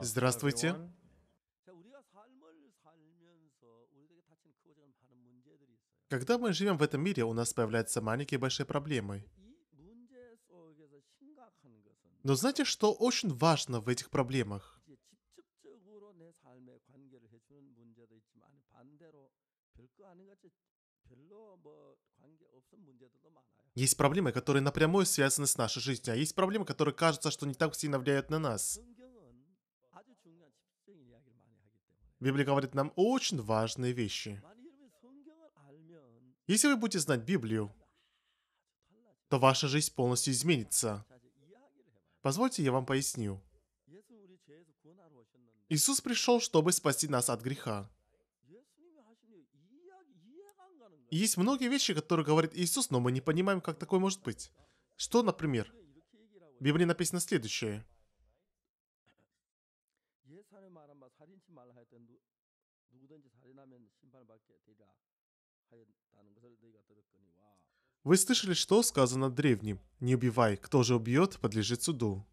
Здравствуйте. Когда мы живем в этом мире, у нас появляются маленькие и большие проблемы. Но знаете, что очень важно в этих проблемах? Есть проблемы, которые напрямую связаны с нашей жизнью, а есть проблемы, которые кажутся, что не так сильно влияют на нас. Библия говорит нам очень важные вещи. Если вы будете знать Библию, то ваша жизнь полностью изменится. Позвольте, я вам поясню. Иисус пришел, чтобы спасти нас от греха. есть многие вещи, которые говорит Иисус, но мы не понимаем, как такое может быть. Что, например? В Библии написано следующее –때 누, Вы слышали, что сказано древним? Не убивай, кто же убьет, подлежит суду.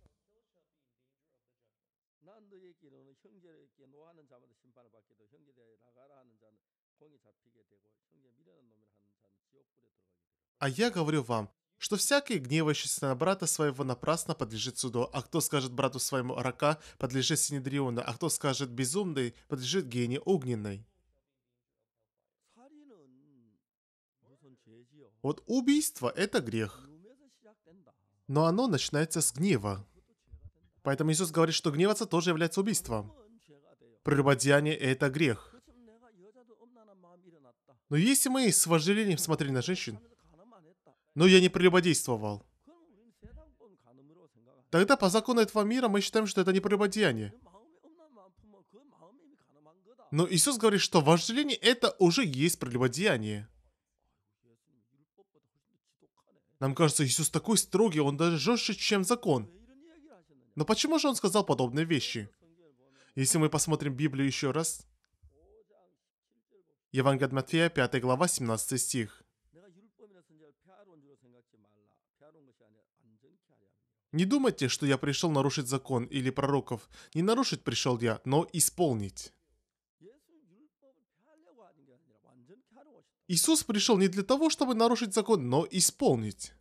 А я говорю вам, что всякий, гневающийся на брата своего, напрасно подлежит суду, а кто скажет брату своему рака, подлежит Синедриона, а кто скажет безумный, подлежит гении огненной. Вот убийство – это грех. Но оно начинается с гнева. Поэтому Иисус говорит, что гневаться тоже является убийством. Прелюбодеяние – это грех. Но если мы с вожделением смотрели на женщин, но я не прелюбодействовал. Тогда по закону этого мира мы считаем, что это не прелюбодеяние. Но Иисус говорит, что вожделение это уже есть прелюбодеяние. Нам кажется, Иисус такой строгий, он даже жестче, чем закон. Но почему же он сказал подобные вещи? Если мы посмотрим Библию еще раз. Евангелие от Матфея, 5 глава, 17 стих. Не думайте, что я пришел нарушить закон или пророков. Не нарушить пришел я, но исполнить. Иисус пришел не для того, чтобы нарушить закон, но исполнить.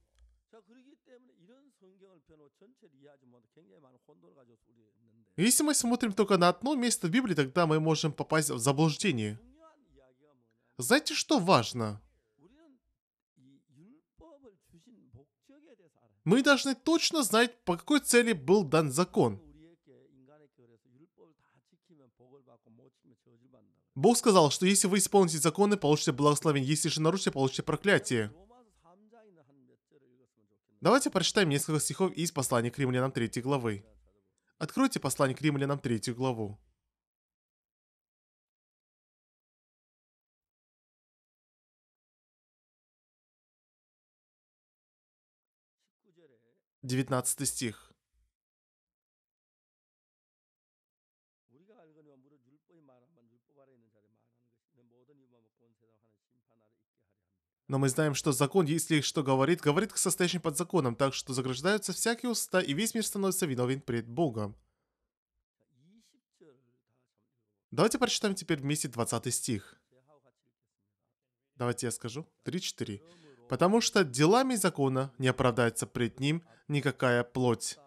Если мы смотрим только на одно место в Библии, тогда мы можем попасть в заблуждение. Знаете, что важно? Мы должны точно знать, по какой цели был дан закон. Бог сказал, что если вы исполните законы, получите благословение, если же нарушите, получите проклятие. Давайте прочитаем несколько стихов из послания к римлянам 3 главы. Откройте послание к римлянам 3 главу. 19 стих. Но мы знаем, что закон, если что говорит, говорит к состоящим под законом, так что заграждаются всякие уста, и весь мир становится виновен пред Богом. Давайте прочитаем теперь вместе 20 стих. Давайте я скажу. 3-4 потому что делами закона не оправдается пред ним никакая плоть,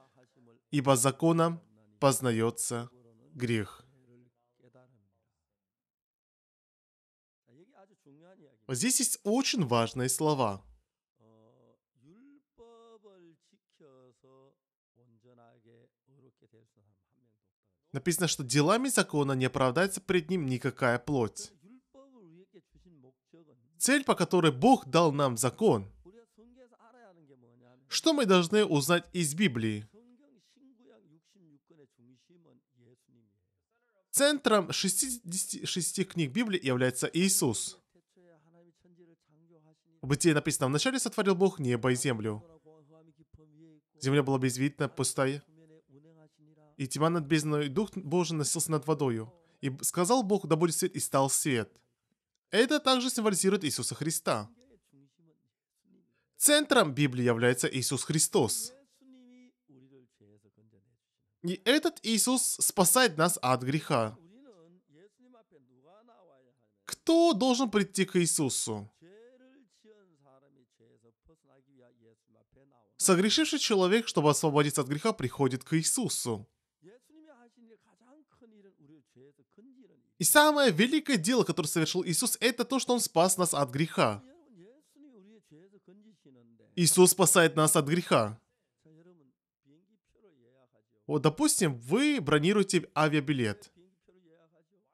ибо законом познается грех. Здесь есть очень важные слова. Написано, что делами закона не оправдается пред ним никакая плоть цель, по которой Бог дал нам закон. Что мы должны узнать из Библии? Центром 66 книг Библии является Иисус. В Бытие написано, в начале сотворил Бог небо и землю. Земля была безвидна, пустая. И тьма над бездной, и Дух Божий носился над водою. И сказал Бог, да будет свет, и стал свет. Это также символизирует Иисуса Христа. Центром Библии является Иисус Христос. И этот Иисус спасает нас от греха. Кто должен прийти к Иисусу? Согрешивший человек, чтобы освободиться от греха, приходит к Иисусу. И самое великое дело, которое совершил Иисус, это то, что Он спас нас от греха. Иисус спасает нас от греха. Вот, допустим, вы бронируете авиабилет.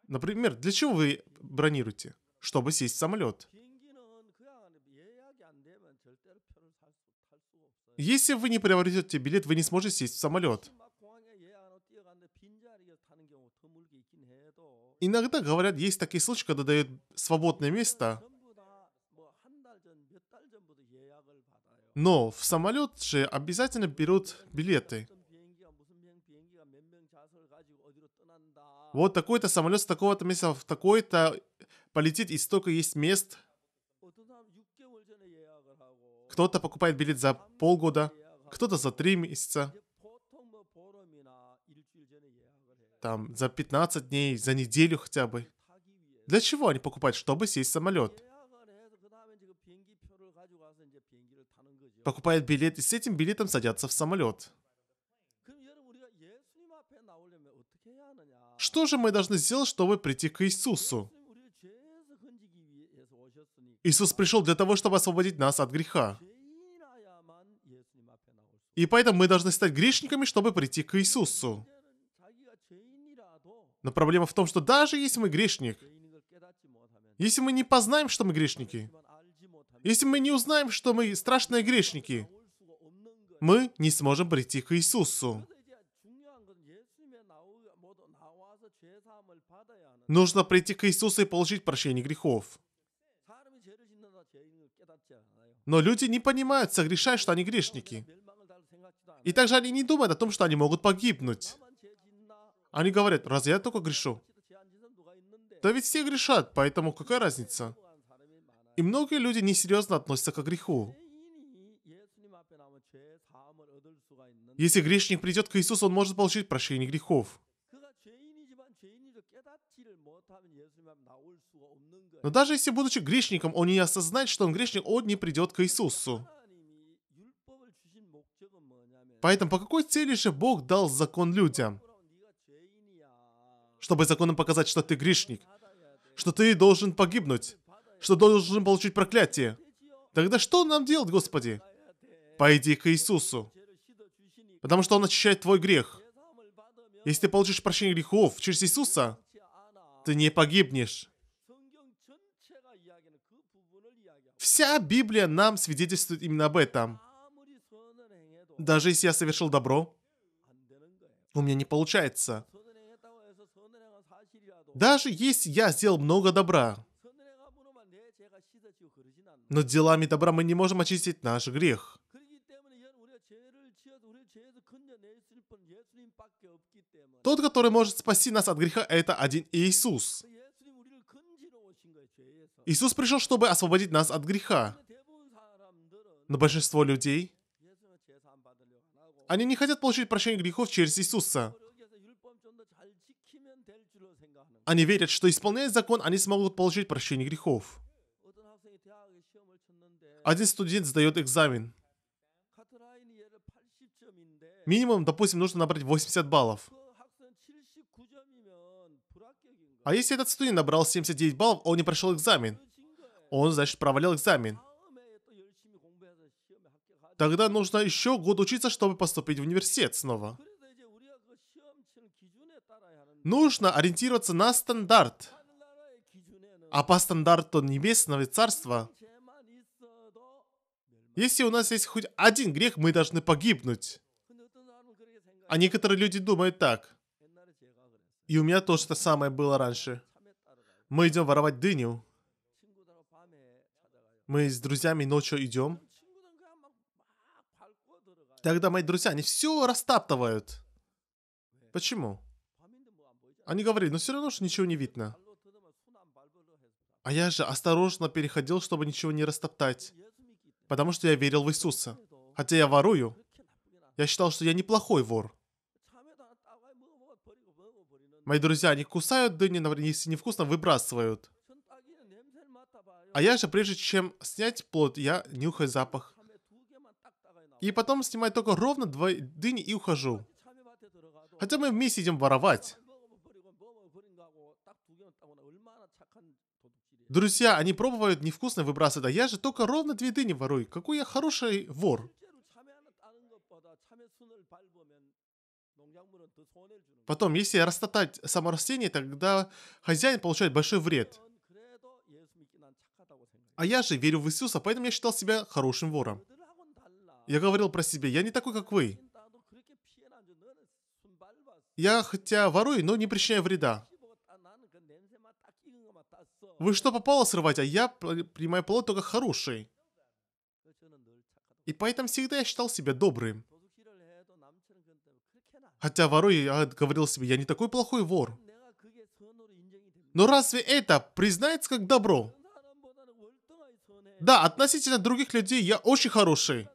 Например, для чего вы бронируете? Чтобы сесть в самолет. Если вы не приобретете билет, вы не сможете сесть в самолет. Иногда, говорят, есть такие случаи, когда дают свободное место, но в самолет же обязательно берут билеты. Вот такой-то самолет с такого-то места в такой-то полетит, и столько есть мест. Кто-то покупает билет за полгода, кто-то за три месяца. там, за 15 дней, за неделю хотя бы. Для чего они покупают? Чтобы сесть в самолет. Покупают билет и с этим билетом садятся в самолет. Что же мы должны сделать, чтобы прийти к Иисусу? Иисус пришел для того, чтобы освободить нас от греха. И поэтому мы должны стать грешниками, чтобы прийти к Иисусу. Но проблема в том, что даже если мы грешник, если мы не познаем, что мы грешники, если мы не узнаем, что мы страшные грешники, мы не сможем прийти к Иисусу. Нужно прийти к Иисусу и получить прощение грехов. Но люди не понимают, согрешают, что они грешники. И также они не думают о том, что они могут погибнуть. Они говорят, разве я только грешу? Да ведь все грешат, поэтому какая разница? И многие люди несерьезно относятся к греху. Если грешник придет к Иисусу, он может получить прощение грехов. Но даже если, будучи грешником, он не осознает, что он грешник, он не придет к Иисусу. Поэтому по какой цели же Бог дал закон людям? чтобы законом показать, что ты грешник, что ты должен погибнуть, что должен получить проклятие. Тогда что нам делать, Господи? Пойди к Иисусу, потому что Он очищает твой грех. Если ты получишь прощение грехов через Иисуса, ты не погибнешь. Вся Библия нам свидетельствует именно об этом. Даже если я совершил добро, у меня не получается даже если я сделал много добра, но делами добра мы не можем очистить наш грех. Тот, который может спасти нас от греха, это один Иисус. Иисус пришел, чтобы освободить нас от греха. Но большинство людей, они не хотят получить прощение грехов через Иисуса. Они верят, что исполняя закон, они смогут получить прощение грехов. Один студент сдает экзамен. Минимум, допустим, нужно набрать 80 баллов. А если этот студент набрал 79 баллов, он не прошел экзамен. Он, значит, провалил экзамен. Тогда нужно еще год учиться, чтобы поступить в университет снова нужно ориентироваться на стандарт. А по стандарту Небесного Царства, если у нас есть хоть один грех, мы должны погибнуть. А некоторые люди думают так. И у меня тоже то самое было раньше. Мы идем воровать дыню. Мы с друзьями ночью идем. Тогда мои друзья, они все растаптывают. Почему? Они говорили, но все равно что ничего не видно. А я же осторожно переходил, чтобы ничего не растоптать. Потому что я верил в Иисуса. Хотя я ворую, я считал, что я неплохой вор. Мои друзья, они кусают дыни, если невкусно, выбрасывают. А я же, прежде чем снять плод, я нюхаю запах. И потом снимаю только ровно два дыни и ухожу. Хотя мы вместе идем воровать. Друзья, они пробовали невкусно выбрасывать, а я же только ровно две дыни ворую. Какой я хороший вор. Потом, если растоптать само растение, тогда хозяин получает большой вред. А я же верю в Иисуса, поэтому я считал себя хорошим вором. Я говорил про себя, я не такой, как вы. Я хотя ворую, но не причиняю вреда. Вы что попало срывать, а я принимаю плод только хороший. И поэтому всегда я считал себя добрым. Хотя ворой я говорил себе, я не такой плохой вор. Но разве это признается как добро? Да, относительно других людей я очень хороший.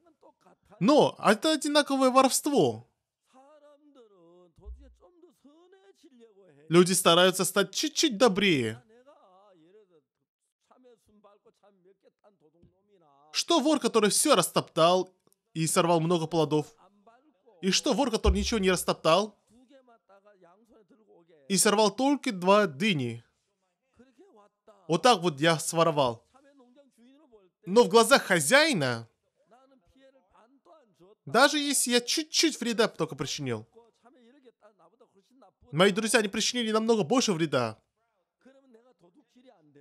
Но это одинаковое воровство. Люди стараются стать чуть-чуть добрее. Что вор, который все растоптал и сорвал много плодов? И что вор, который ничего не растоптал и сорвал только два дыни? Вот так вот я своровал. Но в глазах хозяина, даже если я чуть-чуть вреда только причинил, мои друзья, они причинили намного больше вреда.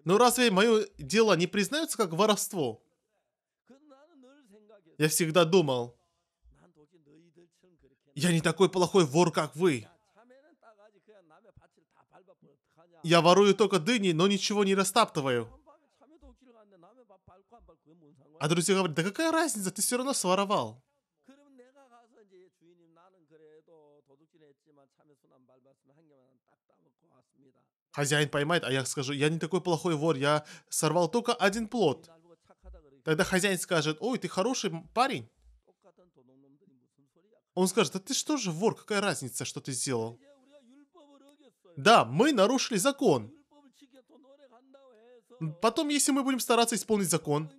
Но разве мое дело не признается как воровство? Я всегда думал, я не такой плохой вор, как вы. Я ворую только дыни, но ничего не растаптываю. А друзья говорят, да какая разница, ты все равно своровал. Хозяин поймает, а я скажу, я не такой плохой вор, я сорвал только один плод. Тогда хозяин скажет, ой, ты хороший парень. Он скажет, да ты что же вор, какая разница, что ты сделал? Да, мы нарушили закон. Потом, если мы будем стараться исполнить закон,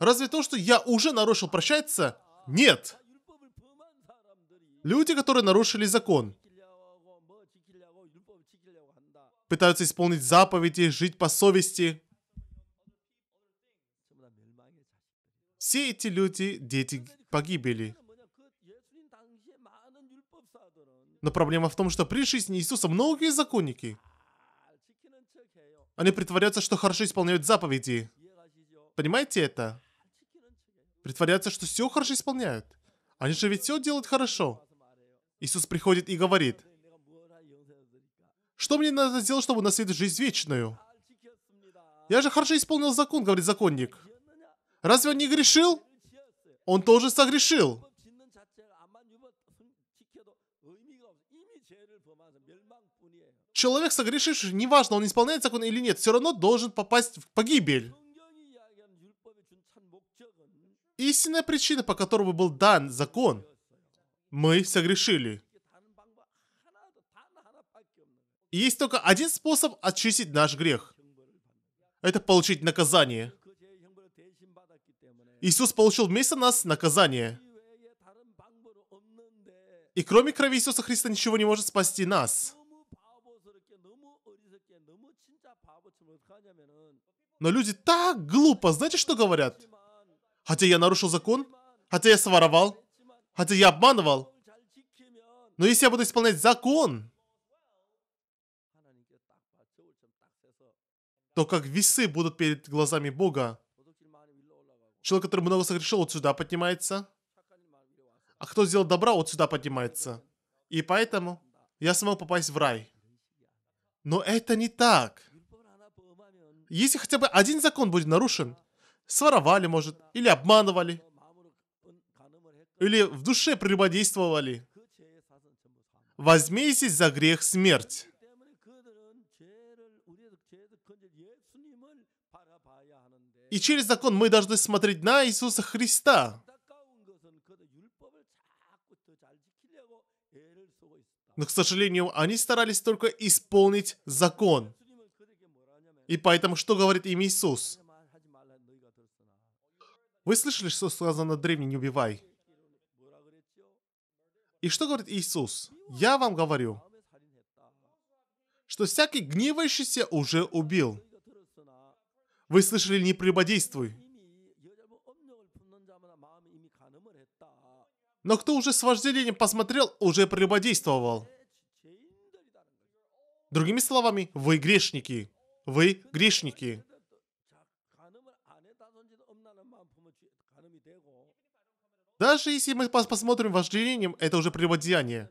разве то, что я уже нарушил, прощается? Нет. Люди, которые нарушили закон, пытаются исполнить заповеди, жить по совести, Все эти люди – дети погибели. Но проблема в том, что при жизни Иисуса многие законники. Они притворяются, что хорошо исполняют заповеди. Понимаете это? Притворяются, что все хорошо исполняют. Они же ведь все делают хорошо. Иисус приходит и говорит, что мне надо сделать, чтобы наследовать жизнь вечную? Я же хорошо исполнил закон, говорит законник. Разве он не грешил? Он тоже согрешил. Человек, согрешивший, неважно, он исполняет закон или нет, все равно должен попасть в погибель. Истинная причина, по которой был дан закон, мы согрешили. есть только один способ очистить наш грех. Это получить наказание. Иисус получил вместо нас наказание. И кроме крови Иисуса Христа ничего не может спасти нас. Но люди так глупо, знаете, что говорят? Хотя я нарушил закон, хотя я своровал, хотя я обманывал. Но если я буду исполнять закон, то как весы будут перед глазами Бога. Человек, который много согрешил, вот сюда поднимается. А кто сделал добра, вот сюда поднимается. И поэтому я смог попасть в рай. Но это не так. Если хотя бы один закон будет нарушен, своровали, может, или обманывали, или в душе прелюбодействовали, возьмитесь за грех смерть. И через закон мы должны смотреть на Иисуса Христа. Но, к сожалению, они старались только исполнить закон. И поэтому, что говорит им Иисус? Вы слышали, что сказано «древний не убивай»? И что говорит Иисус? Я вам говорю, что всякий гневающийся уже убил. Вы слышали, не прелюбодействуй. Но кто уже с вожделением посмотрел, уже прелюбодействовал. Другими словами, вы грешники. Вы грешники. Даже если мы посмотрим вожделением, это уже прелюбодеяние.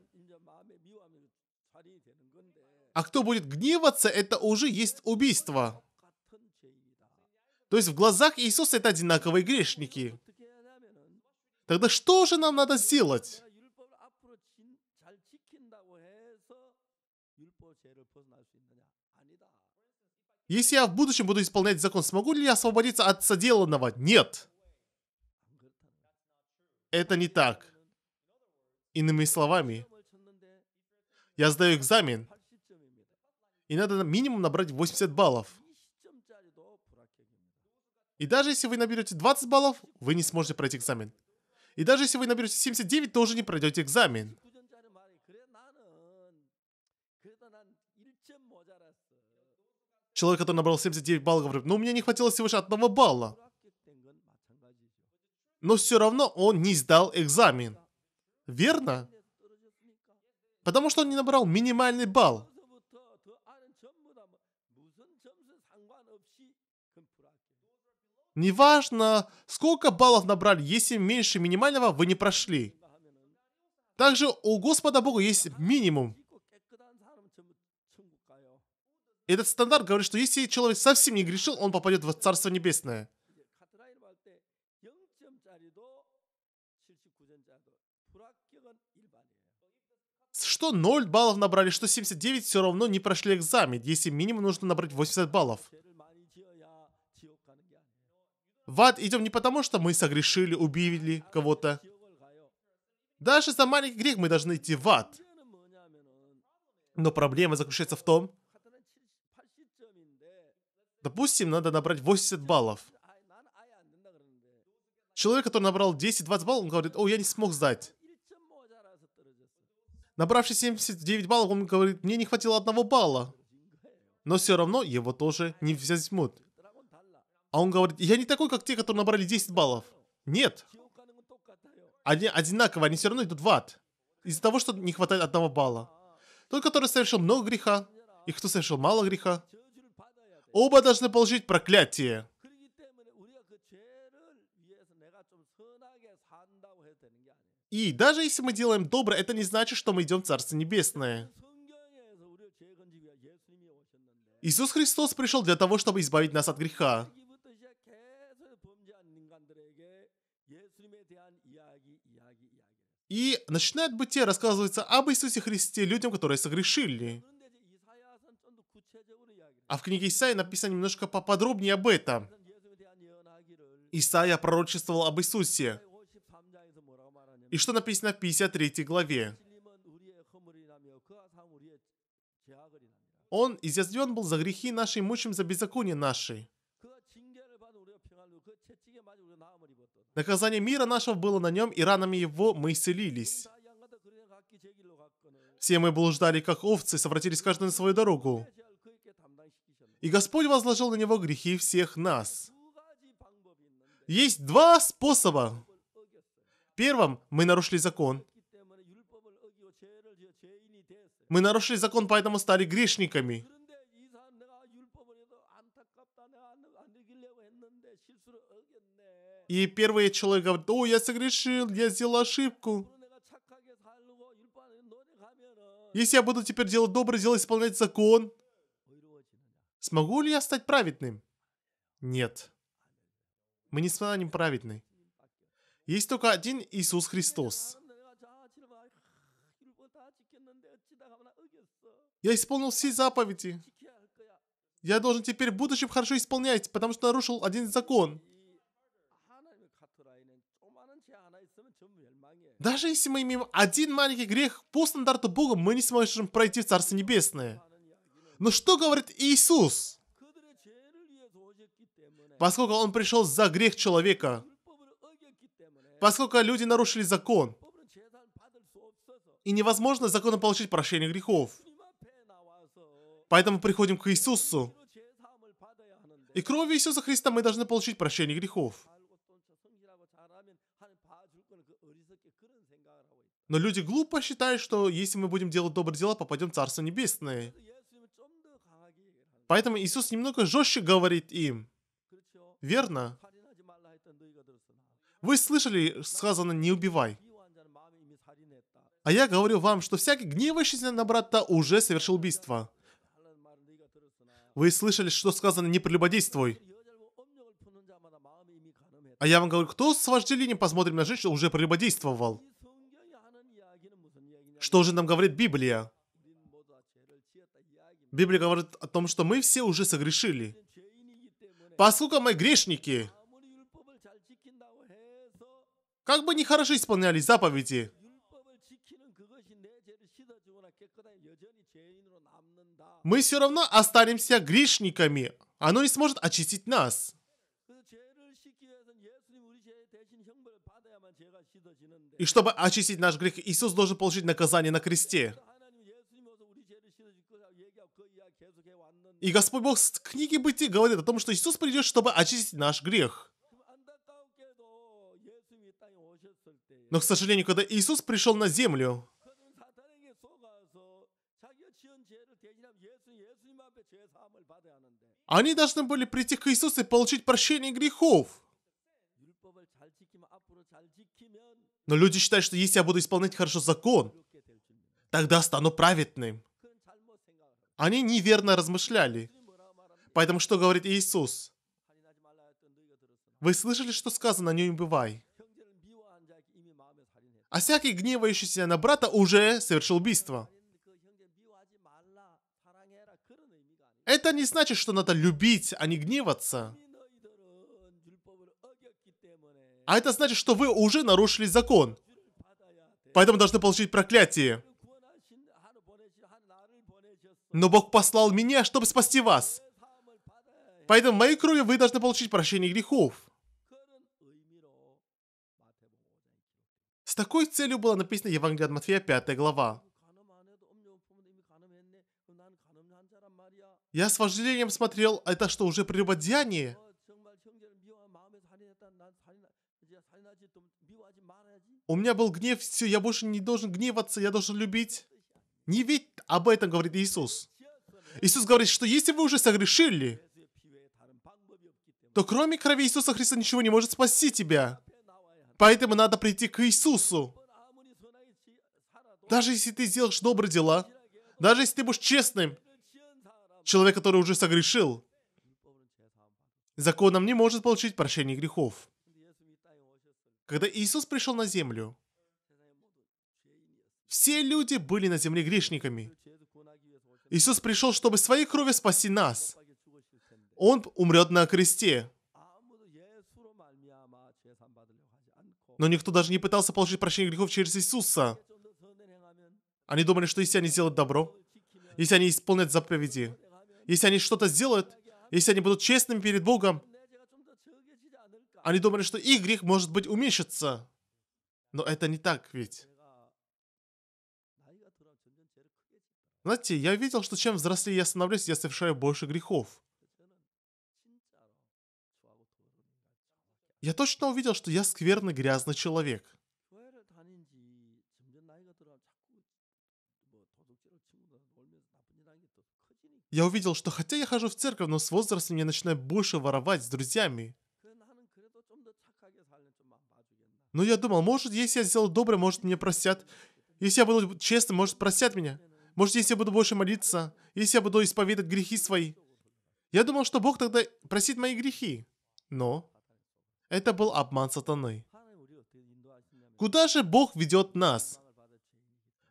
А кто будет гневаться, это уже есть убийство. То есть в глазах Иисуса это одинаковые грешники. Тогда что же нам надо сделать? Если я в будущем буду исполнять закон, смогу ли я освободиться от соделанного? Нет. Это не так. Иными словами, я сдаю экзамен, и надо минимум набрать 80 баллов. И даже если вы наберете 20 баллов, вы не сможете пройти экзамен. И даже если вы наберете 79, тоже не пройдете экзамен. Человек, который набрал 79 баллов, говорит, ну, мне не хватило всего лишь одного балла. Но все равно он не сдал экзамен. Верно? Потому что он не набрал минимальный балл. Неважно, сколько баллов набрали, если меньше минимального вы не прошли. Также у Господа Бога есть минимум. Этот стандарт говорит, что если человек совсем не грешил, он попадет в Царство Небесное. Что 0 баллов набрали, что 79, все равно не прошли экзамен, если минимум нужно набрать 80 баллов. В ад идем не потому, что мы согрешили, убили кого-то. Даже за маленький грех мы должны идти в ад. Но проблема заключается в том, допустим, надо набрать 80 баллов. Человек, который набрал 10-20 баллов, он говорит, о, я не смог сдать. Набравший 79 баллов, он говорит, мне не хватило одного балла. Но все равно его тоже не взять возьмут. А он говорит, я не такой, как те, которые набрали 10 баллов. Нет. Они одинаковые, они все равно идут в ад. Из-за того, что не хватает одного балла. Тот, который совершил много греха, и кто совершил мало греха, оба должны получить проклятие. И даже если мы делаем добро, это не значит, что мы идем в Царство Небесное. Иисус Христос пришел для того, чтобы избавить нас от греха. И начинает бытие рассказывается об Иисусе Христе людям, которые согрешили. А в книге Исаии написано немножко поподробнее об этом. Исаия пророчествовал об Иисусе. И что написано в 53 главе? Он изъязвен был за грехи наши, мучим за беззаконие наши. Наказание мира нашего было на нем, и ранами его мы исцелились. Все мы блуждали, как овцы, совратились каждый на свою дорогу. И Господь возложил на него грехи всех нас. Есть два способа. Первым, мы нарушили закон. Мы нарушили закон, поэтому стали грешниками. И первый человек говорит, о, я согрешил, я сделал ошибку. Если я буду теперь делать доброе дело, исполнять закон, смогу ли я стать праведным? Нет. Мы не станем праведны. Есть только один Иисус Христос. Я исполнил все заповеди. Я должен теперь в будущем хорошо исполнять, потому что нарушил один закон. Даже если мы имеем один маленький грех, по стандарту Бога мы не сможем пройти в Царство Небесное. Но что говорит Иисус? Поскольку Он пришел за грех человека, поскольку люди нарушили закон, и невозможно законом получить прощение грехов. Поэтому приходим к Иисусу. И кровью Иисуса Христа мы должны получить прощение грехов. Но люди глупо считают, что если мы будем делать добрые дела, попадем в Царство Небесное. Поэтому Иисус немного жестче говорит им. Верно? Вы слышали, сказано «не убивай». А я говорю вам, что всякий гневающийся на брата уже совершил убийство. Вы слышали, что сказано «не прелюбодействуй». А я вам говорю, кто с вожделением посмотрим на женщину, уже прелюбодействовал. Что же нам говорит Библия? Библия говорит о том, что мы все уже согрешили. Поскольку мы грешники, как бы нехорошо исполняли заповеди, мы все равно останемся грешниками. Оно не сможет очистить нас. И чтобы очистить наш грех, Иисус должен получить наказание на кресте. И Господь Бог в книге Бытия говорит о том, что Иисус придет, чтобы очистить наш грех. Но, к сожалению, когда Иисус пришел на землю, они должны были прийти к Иисусу и получить прощение грехов. Но люди считают, что если я буду исполнять хорошо закон, тогда стану праведным. Они неверно размышляли. Поэтому что говорит Иисус? Вы слышали, что сказано «не убивай»? А всякий гневающийся на брата уже совершил убийство. Это не значит, что надо любить, а не гневаться. А это значит, что вы уже нарушили закон. Поэтому должны получить проклятие. Но Бог послал меня, чтобы спасти вас. Поэтому в моей крови вы должны получить прощение грехов. С такой целью была написана Евангелие от Матфея, 5 глава. Я с вожделением смотрел это, что уже прелюбодеяние. У меня был гнев, все, я больше не должен гневаться, я должен любить. Не ведь об этом говорит Иисус. Иисус говорит, что если вы уже согрешили, то кроме крови Иисуса Христа ничего не может спасти тебя. Поэтому надо прийти к Иисусу. Даже если ты сделаешь добрые дела, даже если ты будешь честным, человек, который уже согрешил, законом не может получить прощение грехов когда Иисус пришел на землю, все люди были на земле грешниками. Иисус пришел, чтобы своей кровью спасти нас. Он умрет на кресте. Но никто даже не пытался получить прощение грехов через Иисуса. Они думали, что если они сделают добро, если они исполнят заповеди, если они что-то сделают, если они будут честными перед Богом, они думали, что их грех может быть уменьшится. Но это не так ведь. Знаете, я видел, что чем взрослее я становлюсь, я совершаю больше грехов. Я точно увидел, что я скверный грязный человек. Я увидел, что хотя я хожу в церковь, но с возрастом я начинаю больше воровать с друзьями. Но ну, я думал, может, если я сделал доброе, может, меня простят. Если я буду честным, может, простят меня. Может, если я буду больше молиться. Если я буду исповедать грехи свои. Я думал, что Бог тогда просит мои грехи. Но это был обман сатаны. Куда же Бог ведет нас?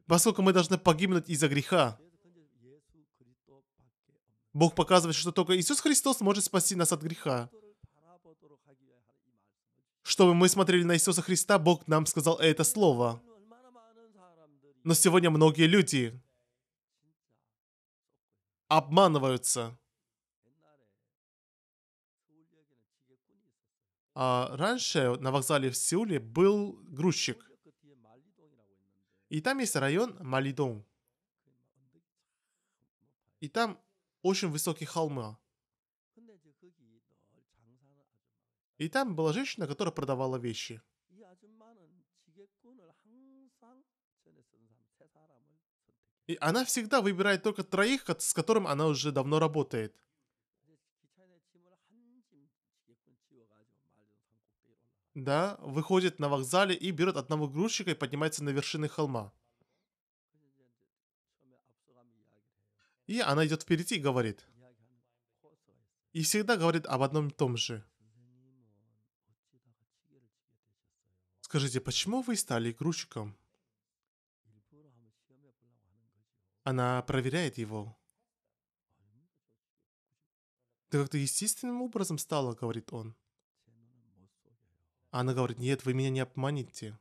Поскольку мы должны погибнуть из-за греха. Бог показывает, что только Иисус Христос может спасти нас от греха. Чтобы мы смотрели на Иисуса Христа, Бог нам сказал это слово. Но сегодня многие люди обманываются. А раньше на вокзале в Сеуле был грузчик. И там есть район Малидон. И там очень высокие холмы. И там была женщина, которая продавала вещи. И она всегда выбирает только троих, с которым она уже давно работает. Да, выходит на вокзале и берет одного грузчика и поднимается на вершины холма. И она идет впереди и говорит. И всегда говорит об одном и том же. Скажите, почему вы стали грузчиком? Она проверяет его. Ты как-то естественным образом стала, говорит он. Она говорит, нет, вы меня не обманете.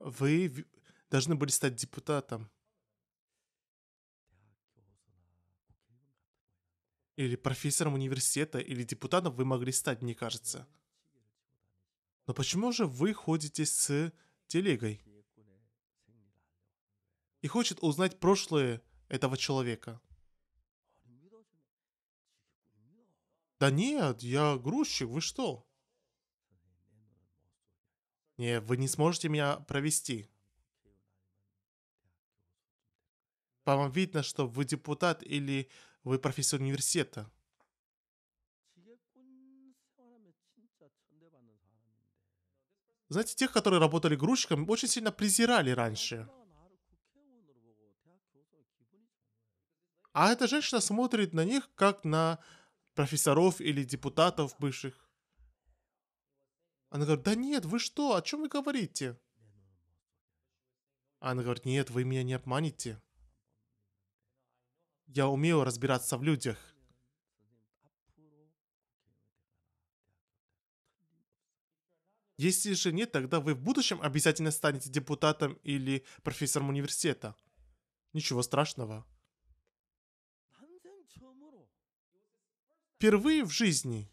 Вы должны были стать депутатом. или профессором университета, или депутатом вы могли стать, мне кажется. Но почему же вы ходите с телегой? И хочет узнать прошлое этого человека. Да нет, я грузчик, вы что? Не, вы не сможете меня провести. По вам видно, что вы депутат или вы профессор университета. Знаете, тех, которые работали грузчиком, очень сильно презирали раньше. А эта женщина смотрит на них, как на профессоров или депутатов бывших. Она говорит, да нет, вы что, о чем вы говорите? Она говорит, нет, вы меня не обманете. Я умею разбираться в людях. Если же нет, тогда вы в будущем обязательно станете депутатом или профессором университета. Ничего страшного. Впервые в жизни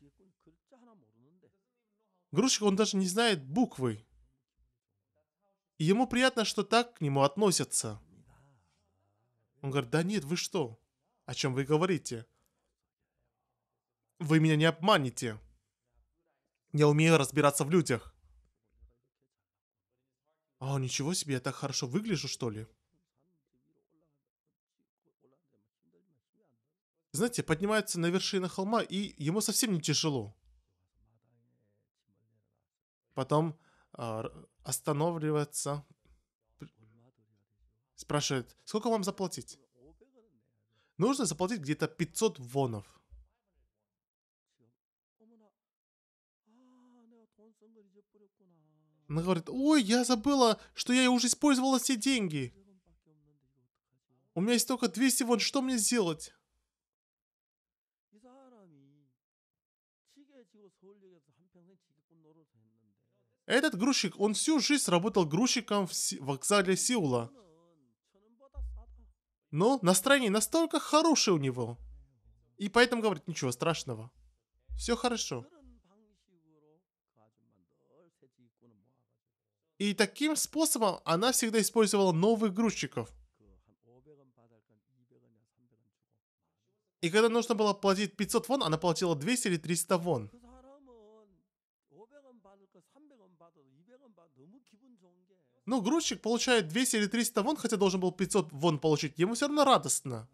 грузчик, он даже не знает буквы. И ему приятно, что так к нему относятся. Он говорит, да нет, вы что? О чем вы говорите? Вы меня не обманете. Я умею разбираться в людях. А, ничего себе, я так хорошо выгляжу, что ли? Знаете, поднимается на вершину холма, и ему совсем не тяжело. Потом э, останавливается, спрашивает, сколько вам заплатить? Нужно заплатить где-то 500 вонов. Она говорит, ой, я забыла, что я уже использовала все деньги. У меня есть только 200 вон, что мне сделать? Этот грузчик, он всю жизнь работал грузчиком в вокзале Сеула. Но настроение настолько хорошее у него. И поэтому говорит, ничего страшного. Все хорошо. И таким способом она всегда использовала новых грузчиков. И когда нужно было платить 500 вон, она платила 200 или 300 вон. Ну, грузчик получает 200 или 300 вон, хотя должен был 500 вон получить. Ему все равно радостно.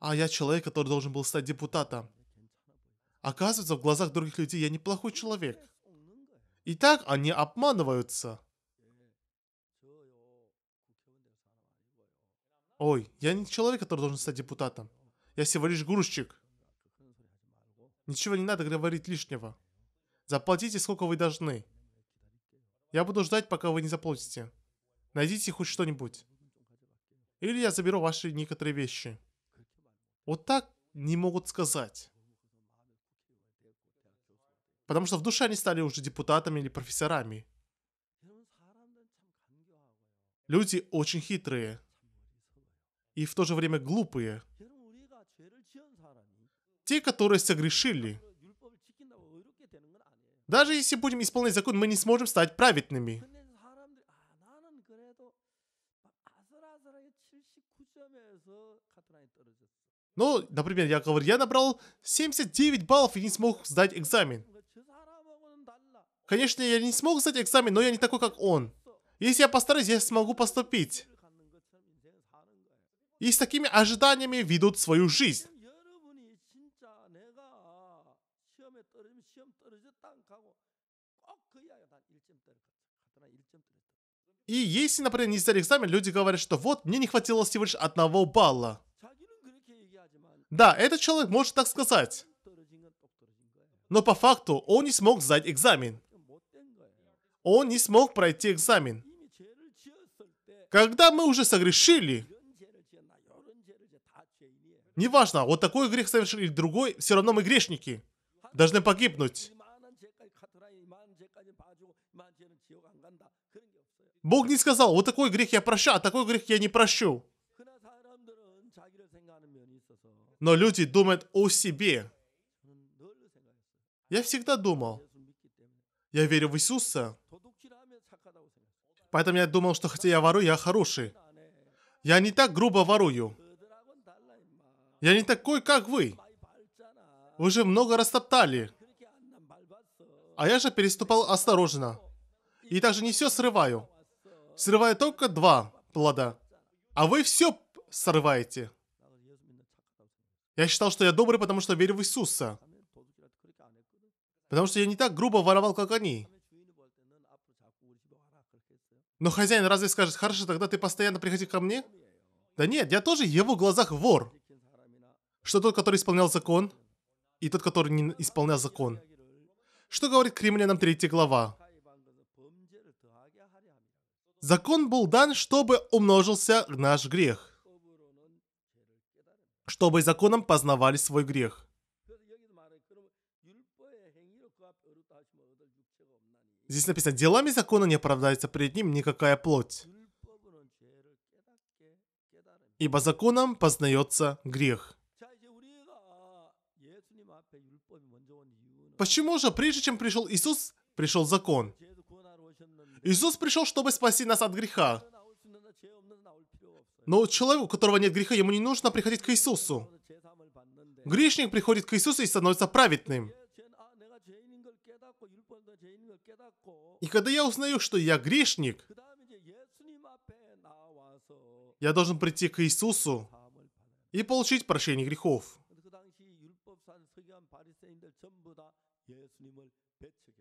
А я человек, который должен был стать депутатом. Оказывается, в глазах других людей я неплохой человек. И так они обманываются. Ой, я не человек, который должен стать депутатом. Я всего лишь грузчик. Ничего не надо говорить лишнего. Заплатите, сколько вы должны. Я буду ждать, пока вы не заплатите. Найдите хоть что-нибудь. Или я заберу ваши некоторые вещи. Вот так не могут сказать. Потому что в душе они стали уже депутатами или профессорами. Люди очень хитрые. И в то же время глупые. Те, которые согрешили – даже если будем исполнять закон, мы не сможем стать праведными. Ну, например, я говорю, я набрал 79 баллов и не смог сдать экзамен. Конечно, я не смог сдать экзамен, но я не такой, как он. Если я постараюсь, я смогу поступить. И с такими ожиданиями ведут свою жизнь. И если, например, не сдали экзамен, люди говорят, что вот, мне не хватило всего лишь одного балла. Да, этот человек может так сказать. Но по факту он не смог сдать экзамен. Он не смог пройти экзамен. Когда мы уже согрешили, неважно, вот такой грех совершили или другой, все равно мы грешники. Должны погибнуть. Бог не сказал, вот такой грех я прощу, а такой грех я не прощу. Но люди думают о себе. Я всегда думал, я верю в Иисуса, поэтому я думал, что хотя я ворую, я хороший. Я не так грубо ворую. Я не такой, как вы. Вы же много растоптали. А я же переступал осторожно. И также не все срываю. Срывает только два плода, а вы все срываете. Я считал, что я добрый, потому что верю в Иисуса. Потому что я не так грубо воровал, как они. Но хозяин разве скажет, хорошо, тогда ты постоянно приходи ко мне? Да нет, я тоже в его глазах вор. Что тот, который исполнял закон, и тот, который не исполнял закон. Что говорит Кремлянам 3 глава? Закон был дан, чтобы умножился наш грех. Чтобы законом познавали свой грех. Здесь написано, делами закона не оправдается перед ним никакая плоть. Ибо законом познается грех. Почему же, прежде чем пришел Иисус, пришел закон? Иисус пришел, чтобы спасти нас от греха. Но человеку, у которого нет греха, ему не нужно приходить к Иисусу. Грешник приходит к Иисусу и становится праведным. И когда я узнаю, что я грешник, я должен прийти к Иисусу и получить прощение грехов.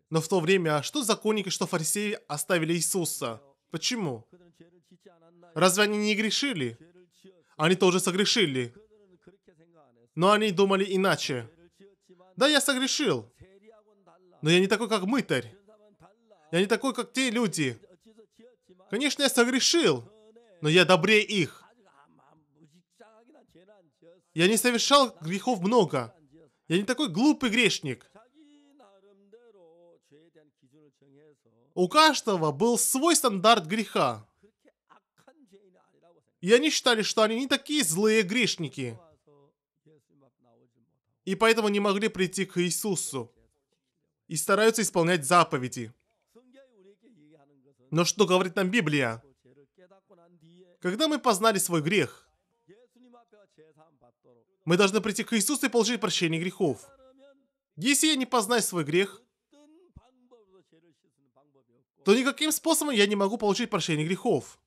Но в то время, что законники, что фарисеи оставили Иисуса? Почему? Разве они не грешили? Они тоже согрешили. Но они думали иначе. Да, я согрешил. Но я не такой, как мытарь. Я не такой, как те люди. Конечно, я согрешил, но я добрее их. Я не совершал грехов много. Я не такой глупый грешник. у каждого был свой стандарт греха. И они считали, что они не такие злые грешники. И поэтому не могли прийти к Иисусу. И стараются исполнять заповеди. Но что говорит нам Библия? Когда мы познали свой грех, мы должны прийти к Иисусу и получить прощение грехов. Если я не познаю свой грех, то никаким способом я не могу получить прощение грехов.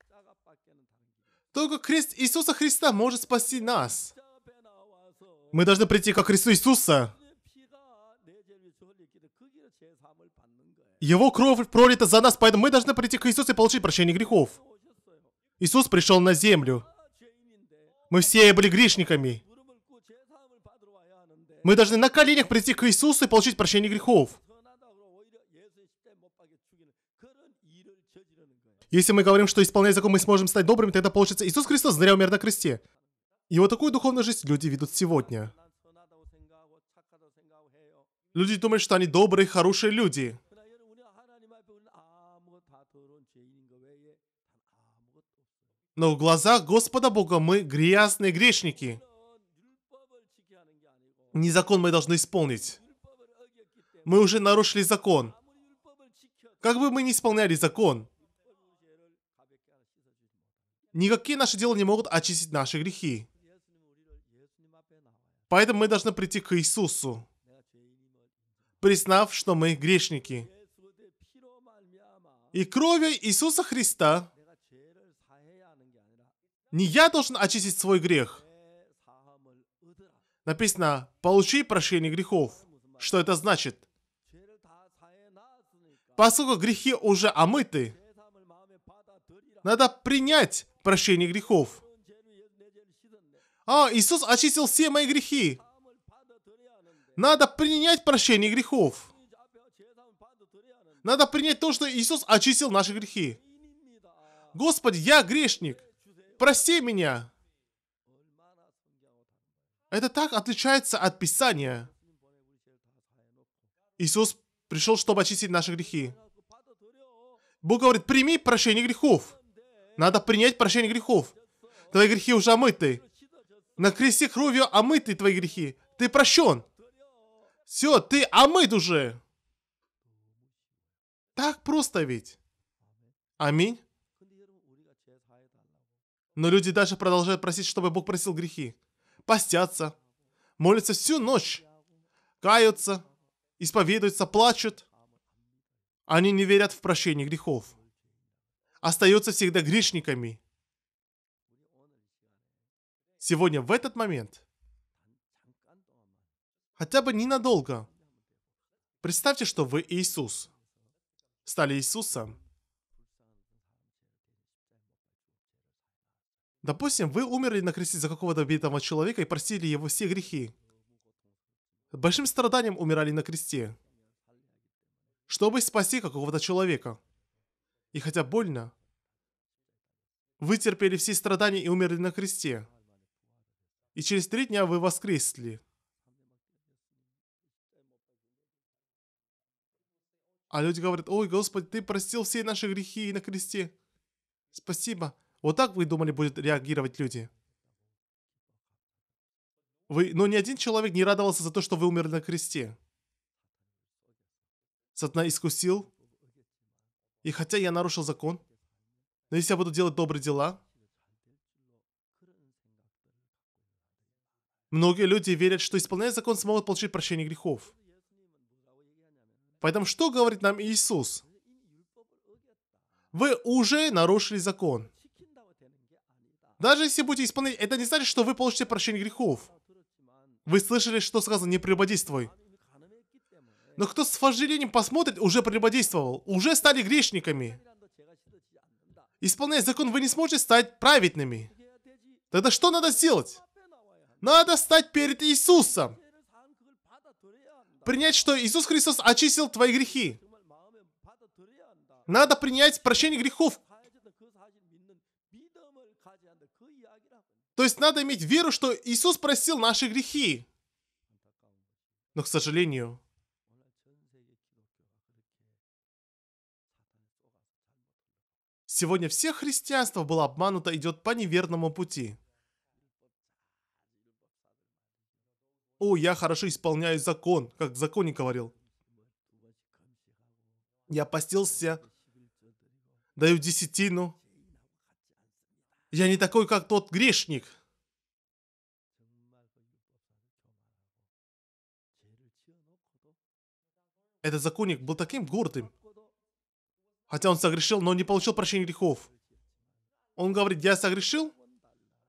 Только крест Иисуса Христа может спасти нас. Мы должны прийти ко кресту Иисуса. Его кровь пролита за нас, поэтому мы должны прийти к Иисусу и получить прощение грехов. Иисус пришел на землю. Мы все были грешниками. Мы должны на коленях прийти к Иисусу и получить прощение грехов. Если мы говорим, что исполняя закон мы сможем стать добрыми, тогда получится Иисус Христос зря умер на кресте. И вот такую духовную жизнь люди ведут сегодня. Люди думают, что они добрые, хорошие люди. Но в глазах Господа Бога мы грязные грешники. Не закон мы должны исполнить. Мы уже нарушили закон. Как бы мы не исполняли закон, Никакие наши дела не могут очистить наши грехи. Поэтому мы должны прийти к Иисусу, признав, что мы грешники. И кровью Иисуса Христа не я должен очистить свой грех. Написано, получи прощение грехов. Что это значит? Поскольку грехи уже омыты, надо принять Прощение грехов. А, Иисус очистил все мои грехи. Надо принять прощение грехов. Надо принять то, что Иисус очистил наши грехи. Господи, я грешник. Прости меня. Это так отличается от Писания. Иисус пришел, чтобы очистить наши грехи. Бог говорит, прими прощение грехов. Надо принять прощение грехов. Твои грехи уже омыты. На кресте кровью омыты твои грехи. Ты прощен. Все, ты омыт уже. Так просто ведь. Аминь. Но люди даже продолжают просить, чтобы Бог просил грехи. Постятся, молятся всю ночь, каются, исповедуются, плачут. Они не верят в прощение грехов остаются всегда грешниками. Сегодня, в этот момент, хотя бы ненадолго, представьте, что вы Иисус. Стали Иисусом. Допустим, вы умерли на кресте за какого-то бедного человека и простили его все грехи. Большим страданием умирали на кресте, чтобы спасти какого-то человека. И хотя больно, вы терпели все страдания и умерли на кресте. И через три дня вы воскресли. А люди говорят, ой, Господи, Ты простил все наши грехи на кресте. Спасибо. Вот так, вы думали, будут реагировать люди? Вы, но ни один человек не радовался за то, что вы умерли на кресте. Сатана искусил и хотя я нарушил закон, но если я буду делать добрые дела, многие люди верят, что исполняя закон смогут получить прощение грехов. Поэтому что говорит нам Иисус? Вы уже нарушили закон. Даже если будете исполнять, это не значит, что вы получите прощение грехов. Вы слышали, что сказано «не прелюбодействуй». Но кто с вожделением посмотрит, уже прелюбодействовал, уже стали грешниками. Исполняя закон, вы не сможете стать праведными. Тогда что надо сделать? Надо стать перед Иисусом. Принять, что Иисус Христос очистил твои грехи. Надо принять прощение грехов. То есть надо иметь веру, что Иисус простил наши грехи. Но, к сожалению, Сегодня все христианство было обмануто, идет по неверному пути. «О, я хорошо исполняю закон», как законник говорил. «Я постился, даю десятину. Я не такой, как тот грешник». Этот законник был таким гордым. Хотя он согрешил, но не получил прощения грехов. Он говорит, я согрешил,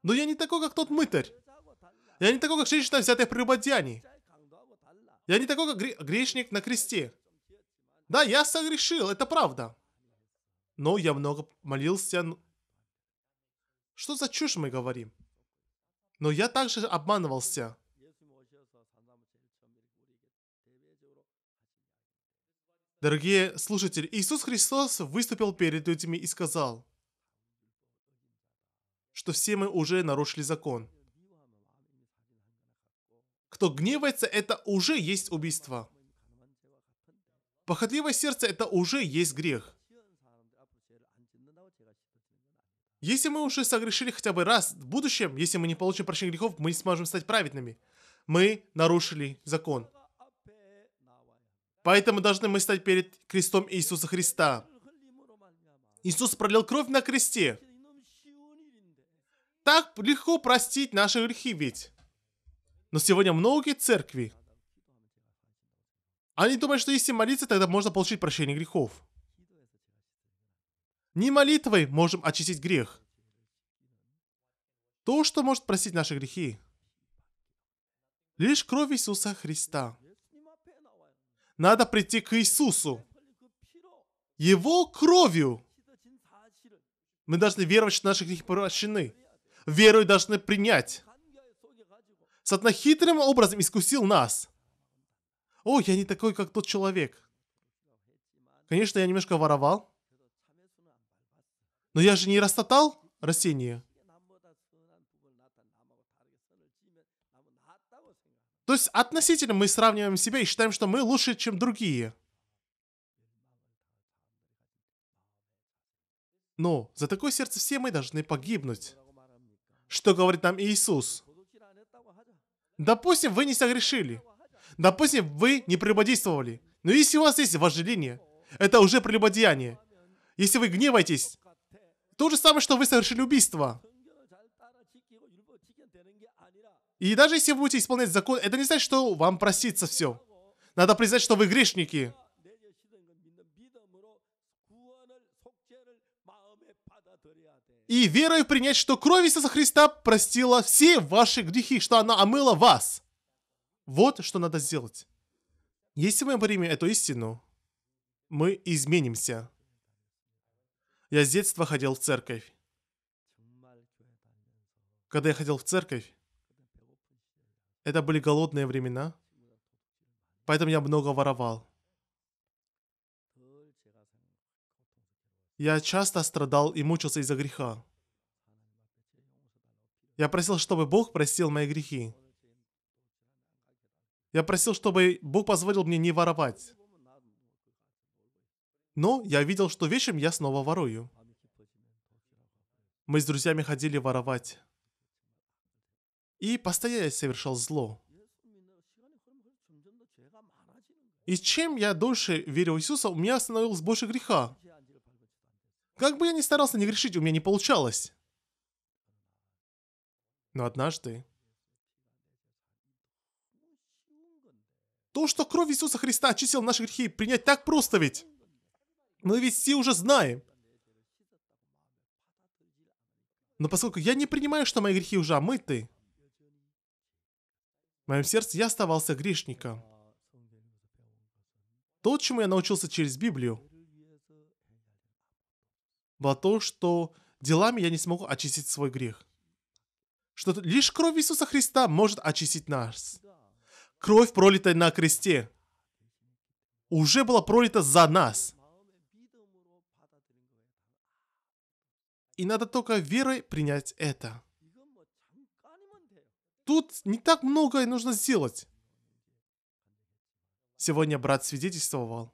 но я не такой, как тот мытарь. Я не такой, как женщина, взятая при ободянии. Я не такой, как грешник на кресте. Да, я согрешил, это правда. Но я много молился. Что за чушь мы говорим? Но я также обманывался. Дорогие слушатели, Иисус Христос выступил перед людьми и сказал, что все мы уже нарушили закон. Кто гневается, это уже есть убийство. Похотливое сердце – это уже есть грех. Если мы уже согрешили хотя бы раз, в будущем, если мы не получим прощения грехов, мы не сможем стать праведными. Мы нарушили закон. Поэтому должны мы стать перед крестом Иисуса Христа. Иисус пролил кровь на кресте. Так легко простить наши грехи ведь. Но сегодня многие церкви, они думают, что если молиться, тогда можно получить прощение грехов. Не молитвой можем очистить грех. То, что может простить наши грехи, лишь кровь Иисуса Христа. Надо прийти к Иисусу. Его кровью мы должны веровать, что наши грехи прощены. Веру должны принять. Сатна хитрым образом искусил нас. О, я не такой, как тот человек. Конечно, я немножко воровал. Но я же не растотал растения. То есть относительно мы сравниваем себя и считаем, что мы лучше, чем другие. Но за такое сердце все мы должны погибнуть. Что говорит нам Иисус? Допустим, вы не согрешили. Допустим, вы не прелюбодействовали. Но если у вас есть вожделение, это уже прелюбодеяние. Если вы гневаетесь, то же самое, что вы совершили убийство. И даже если вы будете исполнять закон, это не значит, что вам простится все. Надо признать, что вы грешники. И верой принять, что кровь Иисуса Христа простила все ваши грехи, что она омыла вас. Вот что надо сделать. Если мы примем эту истину, мы изменимся. Я с детства ходил в церковь. Когда я ходил в церковь, это были голодные времена, поэтому я много воровал. Я часто страдал и мучился из-за греха. Я просил, чтобы Бог простил мои грехи. Я просил, чтобы Бог позволил мне не воровать. Но я видел, что вечером я снова ворую. Мы с друзьями ходили воровать и постоянно совершал зло. И чем я дольше верил в Иисуса, у меня становилось больше греха. Как бы я ни старался не грешить, у меня не получалось. Но однажды... То, что кровь Иисуса Христа очистила наши грехи, принять так просто ведь. Мы ведь все уже знаем. Но поскольку я не принимаю, что мои грехи уже омыты, в моем сердце я оставался грешником. То, чему я научился через Библию, было то, что делами я не смогу очистить свой грех. Что лишь кровь Иисуса Христа может очистить нас. Кровь, пролитая на кресте, уже была пролита за нас. И надо только верой принять это. Тут не так многое нужно сделать. Сегодня брат свидетельствовал.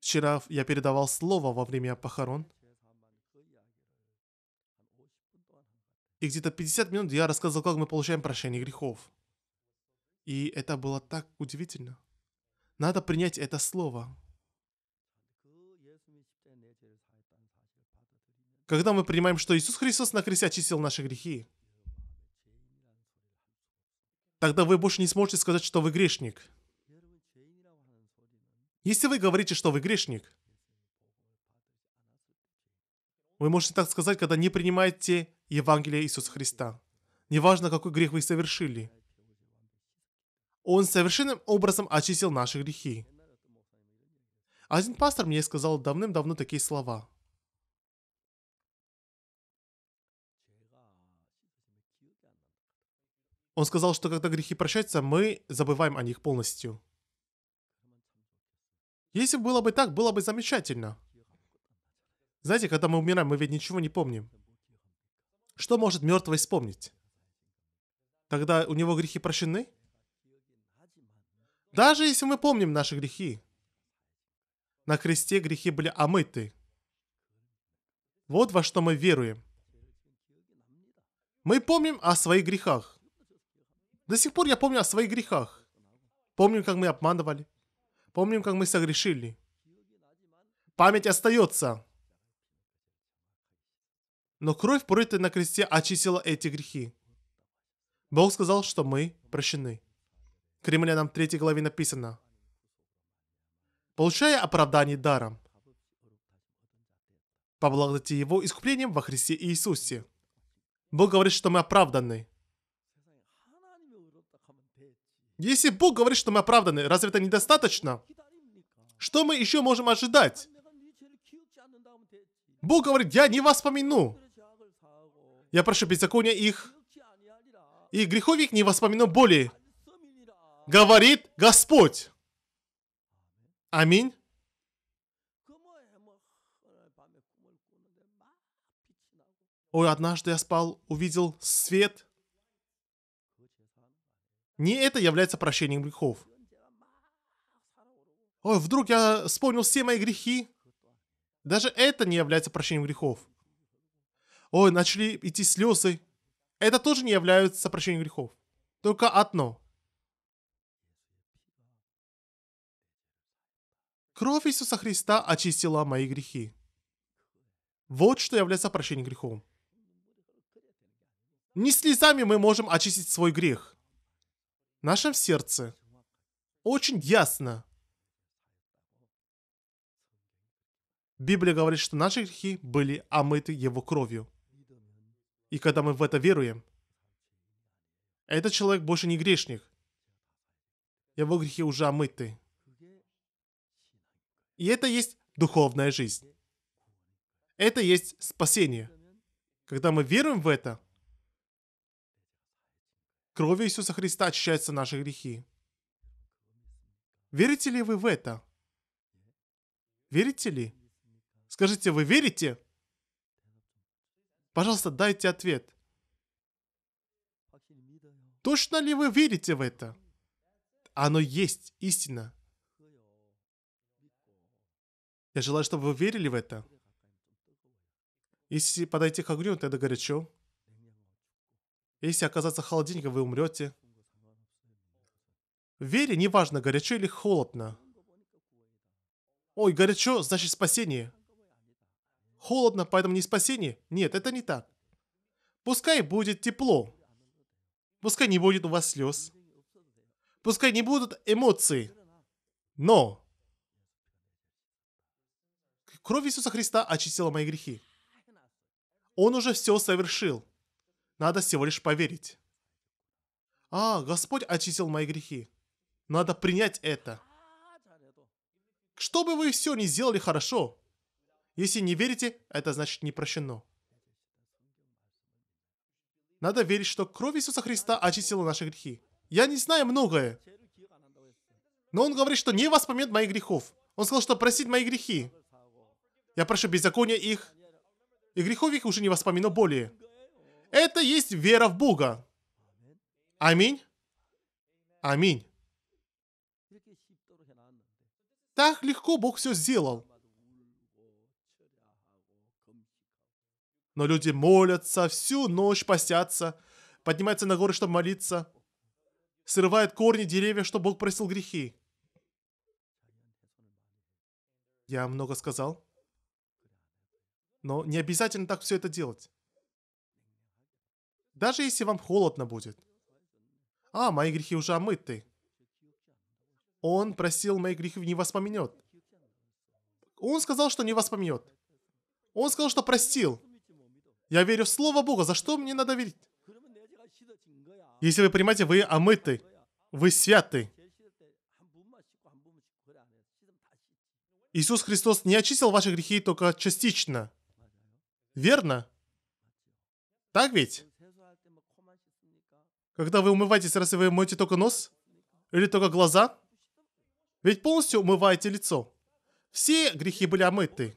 Вчера я передавал слово во время похорон. И где-то 50 минут я рассказывал, как мы получаем прощение грехов. И это было так удивительно. Надо принять это слово. когда мы принимаем, что Иисус Христос на кресте очистил наши грехи, тогда вы больше не сможете сказать, что вы грешник. Если вы говорите, что вы грешник, вы можете так сказать, когда не принимаете Евангелие Иисуса Христа. Неважно, какой грех вы совершили. Он совершенным образом очистил наши грехи. Один пастор мне сказал давным-давно такие слова – Он сказал, что когда грехи прощаются, мы забываем о них полностью. Если было бы так, было бы замечательно. Знаете, когда мы умираем, мы ведь ничего не помним. Что может мертвый вспомнить? Тогда у него грехи прощены? Даже если мы помним наши грехи. На кресте грехи были омыты. Вот во что мы веруем. Мы помним о своих грехах. До сих пор я помню о своих грехах. помню, как мы обманывали. помню, как мы согрешили. Память остается. Но кровь, пролитая на кресте, очистила эти грехи. Бог сказал, что мы прощены. нам в третьей главе написано. Получая оправдание даром, по благодати Его искуплением во Христе Иисусе. Бог говорит, что мы оправданы. Если Бог говорит, что мы оправданы, разве это недостаточно? Что мы еще можем ожидать? Бог говорит, я не вас помяну. Я прошу беззакония их, и грехов их не воспомяну более. Говорит Господь. Аминь. Ой, однажды я спал, увидел свет, не это является прощением грехов. Ой, вдруг я вспомнил все мои грехи. Даже это не является прощением грехов. Ой, начали идти слезы. Это тоже не является прощением грехов. Только одно. Кровь Иисуса Христа очистила мои грехи. Вот что является прощением грехов. Не слезами мы можем очистить свой грех нашем сердце. Очень ясно. Библия говорит, что наши грехи были омыты Его кровью. И когда мы в это веруем, этот человек больше не грешник. Его грехи уже омыты. И это есть духовная жизнь. Это есть спасение. Когда мы веруем в это, Кровью Иисуса Христа очищаются наши грехи. Верите ли вы в это? Верите ли? Скажите, вы верите? Пожалуйста, дайте ответ. Точно ли вы верите в это? Оно есть истина. Я желаю, чтобы вы верили в это. Если подойти к огню, тогда горячо. Если оказаться холодильником, вы умрете. В вере неважно, горячо или холодно. Ой, горячо, значит спасение. Холодно, поэтому не спасение? Нет, это не так. Пускай будет тепло. Пускай не будет у вас слез. Пускай не будут эмоции. Но кровь Иисуса Христа очистила мои грехи. Он уже все совершил. Надо всего лишь поверить. А, Господь очистил мои грехи. Надо принять это. Что бы вы все ни сделали хорошо, если не верите, это значит не прощено. Надо верить, что кровь Иисуса Христа очистила наши грехи. Я не знаю многое. Но он говорит, что не воспоминает моих грехов. Он сказал, что простит мои грехи. Я прошу беззакония их. И грехов их уже не воспомину более. Это есть вера в Бога. Аминь. Аминь. Так легко Бог все сделал. Но люди молятся, всю ночь постятся, поднимаются на горы, чтобы молиться, срывают корни деревьев, чтобы Бог просил грехи. Я много сказал. Но не обязательно так все это делать даже если вам холодно будет. А, мои грехи уже омыты. Он просил моих грехов не воспоминет. Он сказал, что не воспоминет. Он сказал, что простил. Я верю в Слово Бога, за что мне надо верить? Если вы понимаете, вы омыты, вы святы. Иисус Христос не очистил ваши грехи только частично. Верно? Так ведь? Когда вы умываетесь, разве вы моете только нос? Или только глаза? Ведь полностью умываете лицо. Все грехи были омыты.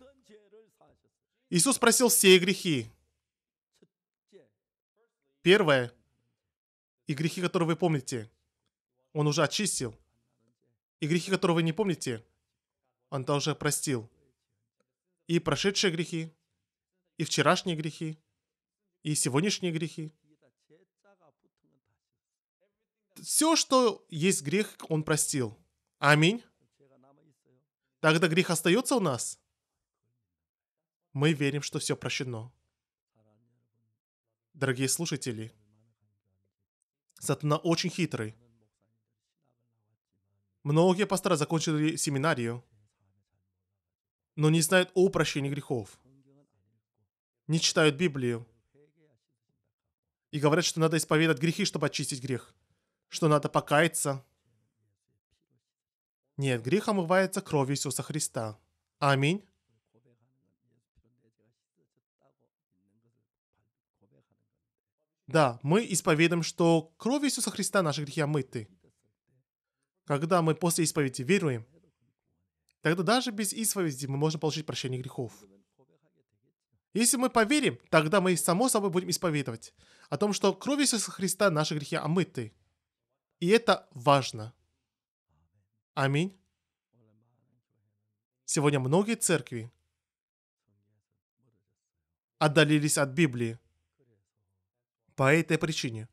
Иисус спросил все грехи. Первое. И грехи, которые вы помните, Он уже очистил. И грехи, которые вы не помните, Он тоже простил. И прошедшие грехи, и вчерашние грехи, и сегодняшние грехи – все, что есть грех, Он простил. Аминь. Тогда грех остается у нас. Мы верим, что все прощено. Дорогие слушатели, Сатана очень хитрый. Многие пастора закончили семинарию, но не знают о прощении грехов. Не читают Библию. И говорят, что надо исповедать грехи, чтобы очистить грех что надо покаяться. Нет, грех омывается кровью Иисуса Христа. Аминь. Да, мы исповедуем, что кровью Иисуса Христа наши грехи омыты. Когда мы после исповеди веруем, тогда даже без исповеди мы можем получить прощение грехов. Если мы поверим, тогда мы само собой будем исповедовать о том, что кровью Иисуса Христа наши грехи омыты – и это важно. Аминь. Сегодня многие церкви отдалились от Библии. По этой причине.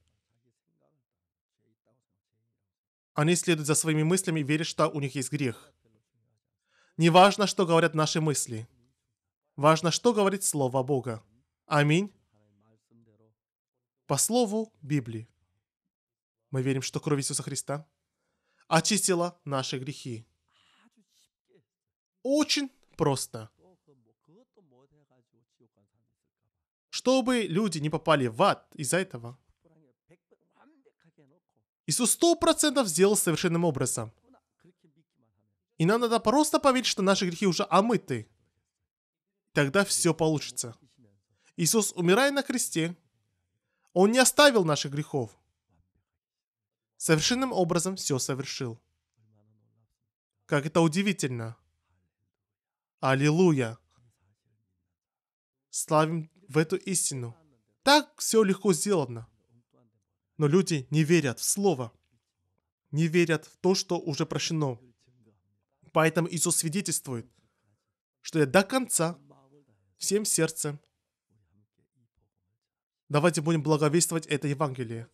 Они следуют за своими мыслями и верят, что у них есть грех. Не важно, что говорят наши мысли. Важно, что говорит Слово Бога. Аминь. По слову Библии. Мы верим, что кровь Иисуса Христа очистила наши грехи. Очень просто. Чтобы люди не попали в ад из-за этого. Иисус сто процентов сделал совершенным образом. И нам надо просто поверить, что наши грехи уже омыты. Тогда все получится. Иисус, умирая на кресте, Он не оставил наших грехов совершенным образом все совершил. Как это удивительно! Аллилуйя! Славим в эту истину. Так все легко сделано. Но люди не верят в Слово, не верят в то, что уже прощено. Поэтому Иисус свидетельствует, что я до конца, всем сердцем, давайте будем благовествовать это Евангелие.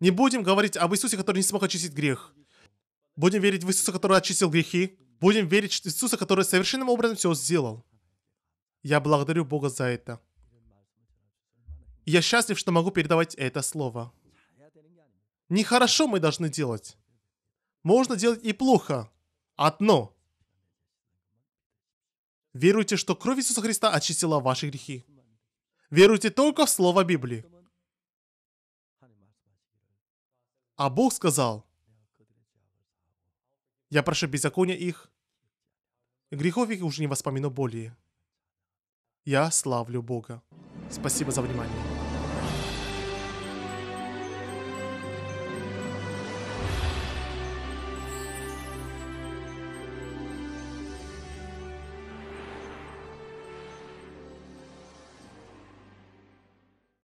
Не будем говорить об Иисусе, который не смог очистить грех. Будем верить в Иисуса, который очистил грехи. Будем верить в Иисуса, который совершенным образом все сделал. Я благодарю Бога за это. Я счастлив, что могу передавать это слово. Нехорошо мы должны делать. Можно делать и плохо. Одно. Веруйте, что кровь Иисуса Христа очистила ваши грехи. Веруйте только в Слово Библии. А Бог сказал, «Я прошу беззакония их, грехов их уже не воспомину более. Я славлю Бога». Спасибо за внимание.